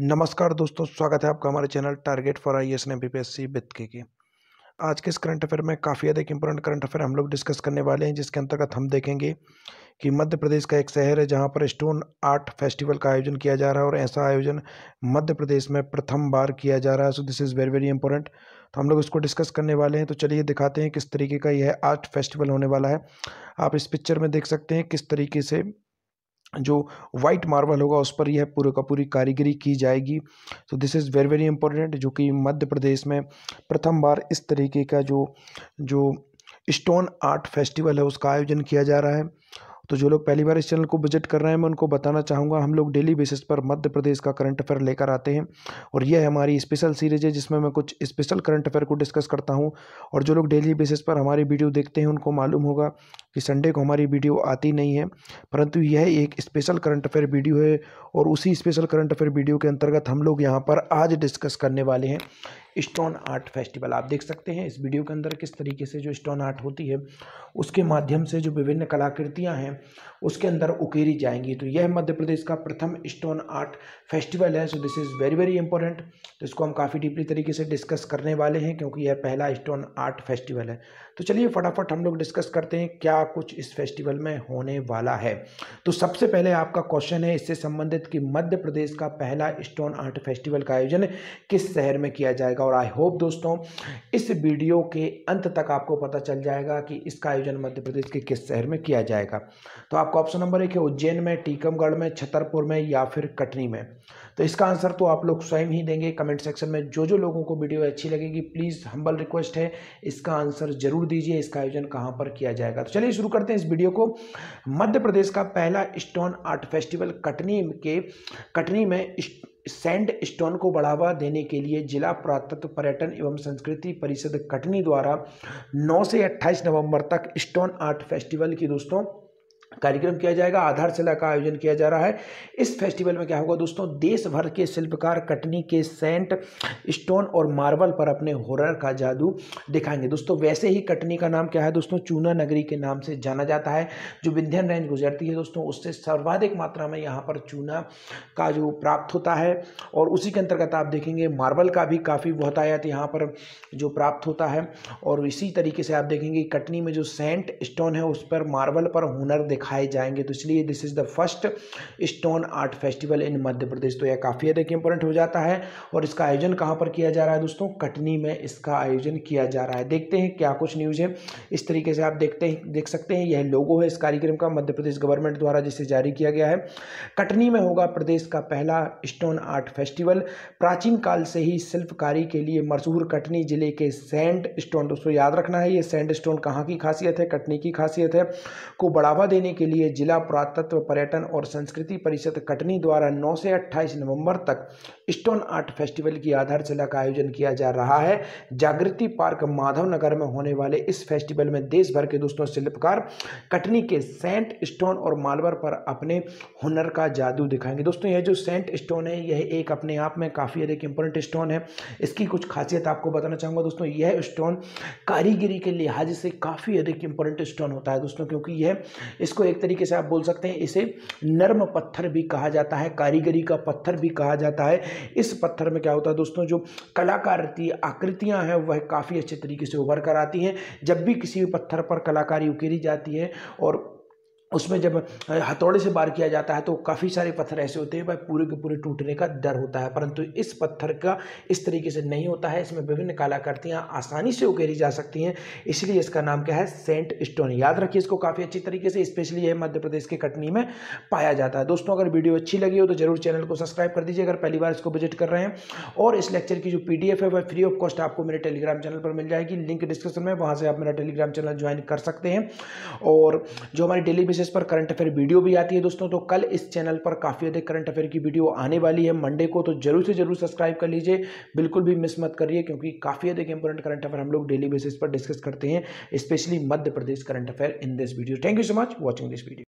नमस्कार दोस्तों स्वागत है आपका हमारे channel target for I S N M P S C बितके की आज के इस करंट अफेयर में काफ़ी अधिक इंपॉर्टेंट करंट अफेयर हम लोग डिस्कस करने वाले हैं जिसके अंतर्गत हम देखेंगे कि मध्य प्रदेश का एक शहर है जहां पर स्टोन आर्ट फेस्टिवल का आयोजन किया जा रहा है और ऐसा आयोजन मध्य प्रदेश में प्रथम बार किया जा रहा है so this is very very important तो हम लोग इसको डिस्कस करने वाले हैं तो चलिए दिखाते हैं किस तरीके का यह आर्ट फेस्टिवल होने वाला है आप इस पिक्चर में देख सकते हैं किस तरीके से जो वाइट मार्बल होगा उस पर यह पूरे का पूरी कारीगरी की जाएगी तो this is very very important जो कि मध्य प्रदेश में प्रथम बार इस तरीके का जो जो स्टोन आर्ट फेस्टिवल है उसका आयोजन किया जा रहा है तो जो लोग पहली बार इस चैनल को विजिट कर रहे हैं मैं उनको बताना चाहूँगा हम लोग डेली बेसिस पर मध्य प्रदेश का करंट अफेयर लेकर आते हैं और यह हमारी स्पेशल सीरीज है जिसमें मैं कुछ स्पेशल करंट अफेयर को डिस्कस करता हूँ और जो लोग डेली बेसिस पर हमारी वीडियो देखते हैं उनको मालूम होगा कि संडे को हमारी वीडियो आती नहीं है परंतु यह एक स्पेशल करंट अफेयर वीडियो है और उसी स्पेशल करंट अफेयर वीडियो के अंतर्गत हम लोग यहाँ पर आज डिस्कस करने वाले हैं स्टोन आर्ट फेस्टिवल आप देख सकते हैं इस वीडियो के अंदर किस तरीके से जो स्टोन आर्ट होती है उसके माध्यम से जो विभिन्न कलाकृतियाँ हैं उसके अंदर उकेरी जाएंगी तो यह मध्य प्रदेश का प्रथम स्टोन आर्ट फेस्टिवल है so this is very very important तो इसको हम काफ़ी डीपली तरीके से डिस्कस करने वाले हैं क्योंकि यह पहला स्टोन आर्ट फेस्टिवल है तो चलिए फटाफट हम लोग डिस्कस करते हैं क्या कुछ इस फेस्टिवल में होने वाला है तो सबसे पहले आपका क्वेश्चन है इससे संबंधित कि मध्य प्रदेश का पहला स्टोन आर्ट फेस्टिवल का आयोजन किस शहर में किया जाएगा और आई होप दोस्तों इस वीडियो के अंत तक आपको पता चल जाएगा कि इसका आयोजन मध्य प्रदेश के किस शहर में किया जाएगा तो आपका ऑप्शन नंबर एक है उज्जैन में टीकमगढ़ में छतरपुर में या फिर कटनी में तो इसका आंसर तो आप लोग स्वयं ही देंगे कमेंट सेक्शन में जो जो लोगों को वीडियो अच्छी लगेगी प्लीज़ हम्बल रिक्वेस्ट है इसका आंसर जरूर दीजिए इसका आयोजन कहाँ पर किया जाएगा तो चलिए चलिए शुरू करते हैं इस वीडियो को मध्य प्रदेश का पहला स्टोन आर्ट फेस्टिवल कटनी के कटनी में सैंड स्टोन को बढ़ावा देने के लिए जिला पुरातत्व पर्यटन एवं संस्कृति परिषद कटनी द्वारा 9 से 28 नवंबर तक स्टोन आर्ट फेस्टिवल की दोस्तों कार्यक्रम किया जाएगा आधारशिला का आयोजन किया जा रहा है इस फेस्टिवल में क्या होगा दोस्तों देश भर के शिल्पकार कटनी के सेंट स्टोन और मार्बल पर अपने हॉरर का जादू दिखाएंगे दोस्तों वैसे ही कटनी का नाम क्या है दोस्तों चूना नगरी के नाम से जाना जाता है जो विंध्यन रेंज गुजरती है दोस्तों उससे सर्वाधिक मात्रा में यहाँ पर चूना का जो प्राप्त होता है और उसी के अंतर्गत आप देखेंगे मार्बल का भी काफ़ी बहुतायात यहाँ पर जो प्राप्त होता है और इसी तरीके से आप देखेंगे कटनी में जो सेंट स्टोन है उस पर मार्बल पर हुनर दिखाए जाएंगे तो इसलिए this is the first stone art festival in Madhya Pradesh तो यह काफ़ी अधिक इंपॉर्टेंट हो जाता है और इसका आयोजन कहाँ पर किया जा रहा है दोस्तों कटनी में इसका आयोजन किया जा रहा है देखते हैं क्या कुछ न्यूज़ है इस तरीके से आप देखते हैं देख सकते हैं यह लोगो है इस कार्यक्रम का मध्य प्रदेश गवर्नमेंट द्वारा जिसे जारी किया गया है कटनी में होगा प्रदेश का पहला स्टोन आर्ट फेस्टिवल प्राचीन काल से ही शिल्पकारी के लिए मशहूर कटनी जिले के सैंड स्टोन दोस्तों याद रखना है ये सैंड स्टोन कहाँ की खासियत है कटनी की खासियत है को बढ़ावा देने के लिए जिला पुरातत्व पर्यटन और संस्कृति परिषद कटनी द्वारा नौ से अट्ठाईस नवम्बर तक स्टोन आर्ट फेस्टिवल की आधारशिला का आयोजन किया जा रहा है जागृति पार्क माधव नगर में होने वाले इस फेस्टिवल में देश भर के दोस्तों शिल्पकार कटनी के सेंट स्टोन और मालवर पर अपने हुनर का जादू दिखाएंगे दोस्तों यह जो सेंट स्टोन है यह एक एक अपने आप में काफ़ी एक इम्पोर्टेंट स्टोन है इसकी कुछ खासियत आपको बताना चाहूँगा दोस्तों यह स्टोन कारीगरी के लिहाज से काफ़ी अधिक इम्पोर्टेंट स्टोन होता है दोस्तों क्योंकि यह इसको एक तरीके से आप बोल सकते हैं इसे नर्म पत्थर भी कहा जाता है कारीगरी का पत्थर भी कहा जाता है इस पत्थर में क्या होता है दोस्तों जो कलाकार आकृतियाँ हैं वह काफ़ी अच्छे तरीके से उभर कर आती हैं जब भी किसी भी पत्थर पर कलाकारी उकेरी जाती है और उसमें जब हथौड़े से बार किया जाता है तो काफ़ी सारे पत्थर ऐसे होते हैं भाई पूरे के पूरे टूटने का डर होता है परंतु इस पत्थर का इस तरीके से नहीं होता है इसमें विभिन्न कलाकृतियाँ आसानी से उकेरी जा सकती हैं इसलिए इसका नाम क्या है सेंट स्टोन याद रखिए इसको काफ़ी अच्छी तरीके से स्पेशली यह मध्य प्रदेश के कटनी में पाया जाता है दोस्तों अगर वीडियो अच्छी लगी हो तो जरूर चैनल को सब्सक्राइब कर दीजिए अगर पहली बार इसको विजिट कर रहे हैं और इस लेक्चर की जो पी है वह फ्री ऑफ कॉस्ट आपको मेरे टेलीग्राम चैनल पर मिल जाएगी लिंक डिस्क्रिप्शन में वहाँ से आप मेरा टेलीग्राम चैनल ज्वाइन कर सकते हैं और जो हमारी डेली बेसिस पर करंट अफेयर वीडियो भी आती है दोस्तों तो कल इस चैनल पर काफ़ी अधिक करंट अफेयर की वीडियो आने वाली है मंडे को तो जरूर से जरूर सब्सक्राइब कर लीजिए बिल्कुल भी मिस मत करिए क्योंकि काफ़ी अधिक इंपॉर्टेंट करंट अफेयर हम लोग डेली बेसिस पर डिस्कस करते हैं specially Madhya Pradesh current affair in this video thank you so much watching this video